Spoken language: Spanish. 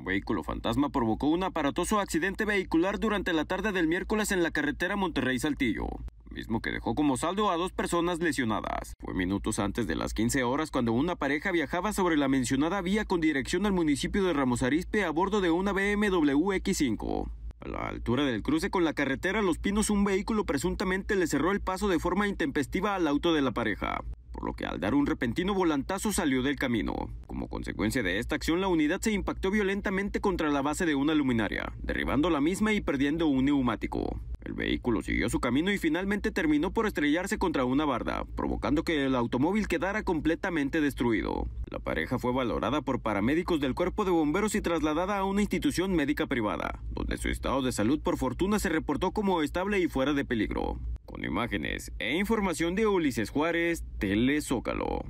Un vehículo fantasma provocó un aparatoso accidente vehicular durante la tarde del miércoles en la carretera Monterrey-Saltillo mismo que dejó como saldo a dos personas lesionadas. Fue minutos antes de las 15 horas cuando una pareja viajaba sobre la mencionada vía con dirección al municipio de Ramos Arizpe a bordo de una BMW X5. A la altura del cruce con la carretera Los Pinos, un vehículo presuntamente le cerró el paso de forma intempestiva al auto de la pareja, por lo que al dar un repentino volantazo salió del camino. Como consecuencia de esta acción, la unidad se impactó violentamente contra la base de una luminaria, derribando la misma y perdiendo un neumático. El vehículo siguió su camino y finalmente terminó por estrellarse contra una barda, provocando que el automóvil quedara completamente destruido. La pareja fue valorada por paramédicos del cuerpo de bomberos y trasladada a una institución médica privada, donde su estado de salud por fortuna se reportó como estable y fuera de peligro. Con imágenes e información de Ulises Juárez, Telezócalo.